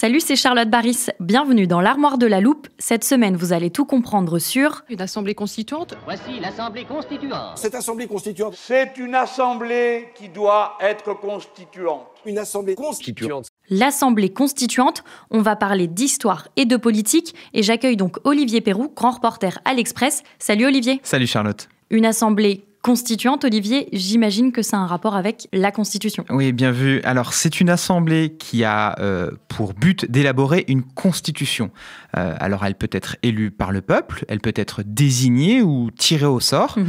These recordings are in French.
Salut, c'est Charlotte Baris. Bienvenue dans l'Armoire de la Loupe. Cette semaine, vous allez tout comprendre sur. Une assemblée constituante Voici l'assemblée constituante. Cette assemblée constituante. C'est une assemblée qui doit être constituante. Une assemblée constituante. L'Assemblée constituante, on va parler d'histoire et de politique, et j'accueille donc Olivier Perrou, grand reporter à l'Express. Salut Olivier. Salut Charlotte. Une assemblée constituante, Olivier, j'imagine que ça un rapport avec la Constitution. Oui, bien vu. Alors, c'est une assemblée qui a euh, pour but d'élaborer une constitution. Euh, alors, elle peut être élue par le peuple, elle peut être désignée ou tirée au sort. Mhm.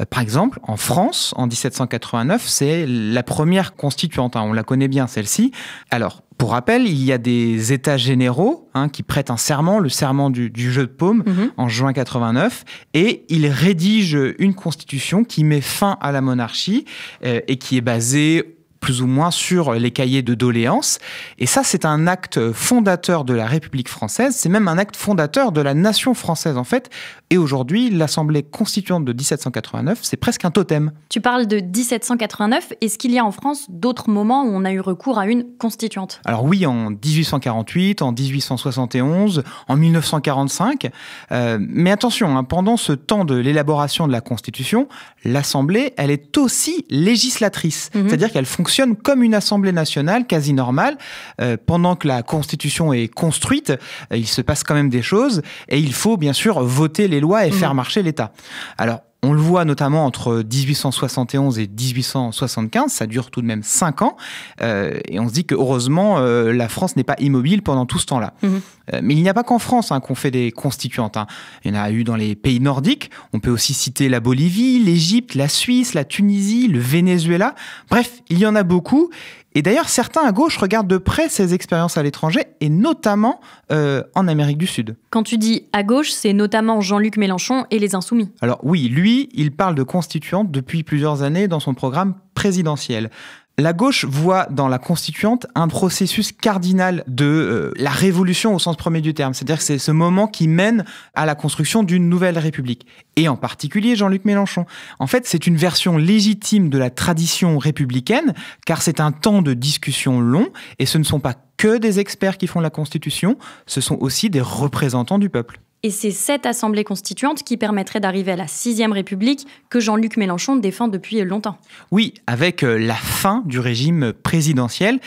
Euh, par exemple, en France, en 1789, c'est la première constituante. Hein, on la connaît bien, celle-ci. Alors, pour rappel, il y a des États généraux hein, qui prêtent un serment, le serment du, jeu de paume, mhm. en juin 89, et ils rédigent une constitution qui met fin à la monarchie euh, et qui est basée plus ou moins sur les cahiers de doléances. Et ça, c'est un acte fondateur de la République française, c'est même un acte fondateur de la nation française en fait. Et aujourd'hui, l'Assemblée constituante de 1789, c'est presque un totem. Tu parles de 1789, est-ce qu'il y a en France d'autres moments où on a eu recours à une constituante Alors oui, en 1848, en 1871, en 1945. Euh, mais attention, hein, pendant ce temps de l'élaboration de la Constitution, l'Assemblée, elle est aussi législatrice, mhm. c'est-à-dire qu'elle fonctionne comme une assemblée nationale quasi normale. Euh, pendant que la Constitution est construite, euh, il se passe quand même des choses et il faut bien sûr voter les lois et faire mhm. marcher l'État. Alors, on le voit notamment entre 1871 et 1875, ça dure tout de même 5 ans, euh, et on se dit que heureusement euh, la France n'est pas immobile pendant tout ce temps-là. Mhm. Euh, mais il n'y a pas qu'en France hein, qu'on fait des constituantes. Hein. Il y en a eu dans les pays nordiques, on peut aussi citer la Bolivie, l'Égypte, la Suisse, la Tunisie, le Venezuela, bref, il y en a beaucoup. Et d'ailleurs, certains à gauche regardent de près ces expériences à l'étranger, et notamment en Amérique du Sud. Quand tu dis à gauche, c'est notamment Jean-Luc Mélenchon et les Insoumis. Alors oui, lui, il parle de constituante depuis plusieurs années dans son programme présidentiel. La gauche voit dans la constituante un processus cardinal de euh, la révolution au sens premier du terme, c'est-à-dire que c'est ce moment qui mène à la construction d'une nouvelle république, et en particulier Jean-Luc Mélenchon. En fait, c'est une version légitime de la tradition républicaine, car c'est un temps de discussion long, et ce ne sont pas que des experts qui font la constitution, ce sont aussi des représentants du peuple. Et c'est cette Assemblée constituante qui permettrait d'arriver à la Sixième République que Jean-Luc Mélenchon défend depuis longtemps. Oui, avec euh, la fin du régime présidentiel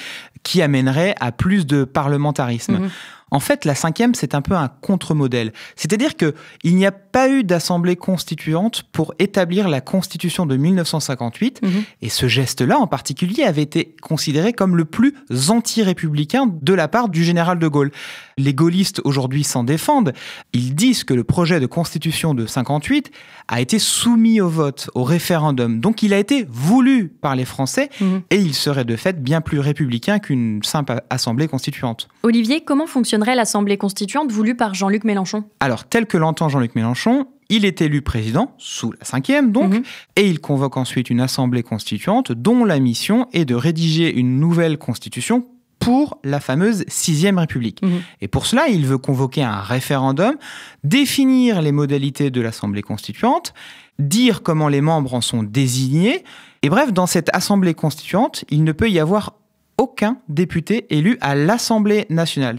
qui amènerait à plus de parlementarisme. Mm-hmm. En fait, la cinquième, c'est un peu un contre-modèle. C'est-à-dire que il n'y a pas eu d'assemblée constituante pour établir la constitution de 1958. Mhm. Et ce geste-là, en particulier, avait été considéré comme le plus anti-républicain de la part du général de Gaulle. Les gaullistes aujourd'hui s'en défendent. Ils disent que le projet de constitution de 58 a été soumis au vote, au référendum. Donc il a été voulu par les Français mhm. et il serait de fait bien plus républicain qu'une simple assemblée constituante. Olivier, comment fonctionnerait l'Assemblée constituante voulue par Jean-Luc Mélenchon Alors, tel que l'entend Jean-Luc Mélenchon, il est élu président, sous la cinquième donc, mhm. et il convoque ensuite une assemblée constituante dont la mission est de rédiger une nouvelle constitution pour la fameuse sixième république. Mhm. Et pour cela, il veut convoquer un référendum, définir les modalités de l'assemblée constituante, dire comment les membres en sont désignés, et bref, dans cette assemblée constituante, il ne peut y avoir aucun député élu à l'Assemblée nationale.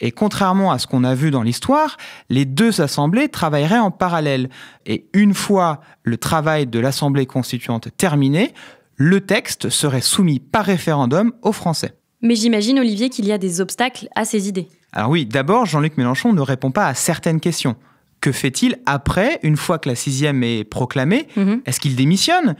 Et contrairement à ce qu'on a vu dans l'histoire, les deux assemblées travailleraient en parallèle. Et une fois le travail de l'Assemblée constituante terminé, le texte serait soumis par référendum aux Français. Mais j'imagine, Olivier, qu'il y a des obstacles à ces idées. Alors oui, d'abord, Jean-Luc Mélenchon ne répond pas à certaines questions. Que fait-il après, une fois que la sixième est proclamée mhm. Est-ce qu'il démissionne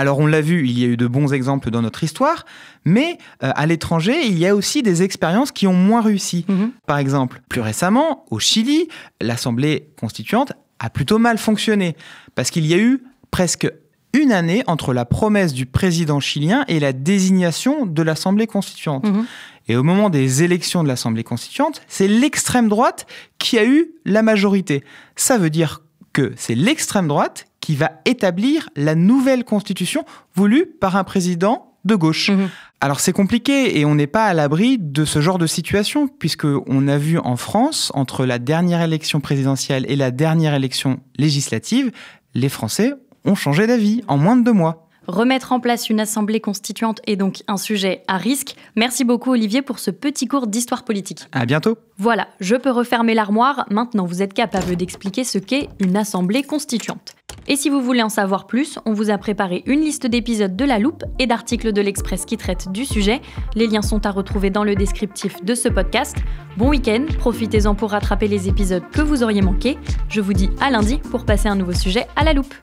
alors on l'a vu, il y a eu de bons exemples dans notre histoire, mais euh, à l'étranger, il y a aussi des expériences qui ont moins réussi. Mm-hmm. Par exemple, plus récemment, au Chili, l'Assemblée constituante a plutôt mal fonctionné, parce qu'il y a eu presque une année entre la promesse du président chilien et la désignation de l'Assemblée constituante. Mm-hmm. Et au moment des élections de l'Assemblée constituante, c'est l'extrême droite qui a eu la majorité. Ça veut dire que c'est l'extrême droite qui va établir la nouvelle constitution voulue par un président de gauche. Mhm. Alors c'est compliqué et on n'est pas à l'abri de ce genre de situation puisque on a vu en France entre la dernière élection présidentielle et la dernière élection législative, les Français ont changé d'avis en moins de deux mois. Remettre en place une assemblée constituante est donc un sujet à risque. Merci beaucoup Olivier pour ce petit cours d'histoire politique. À bientôt. Voilà, je peux refermer l'armoire. Maintenant, vous êtes capable d'expliquer ce qu'est une assemblée constituante. Et si vous voulez en savoir plus, on vous a préparé une liste d'épisodes de La Loupe et d'articles de l'Express qui traitent du sujet. Les liens sont à retrouver dans le descriptif de ce podcast. Bon week-end, profitez-en pour rattraper les épisodes que vous auriez manqués. Je vous dis à lundi pour passer un nouveau sujet à La Loupe.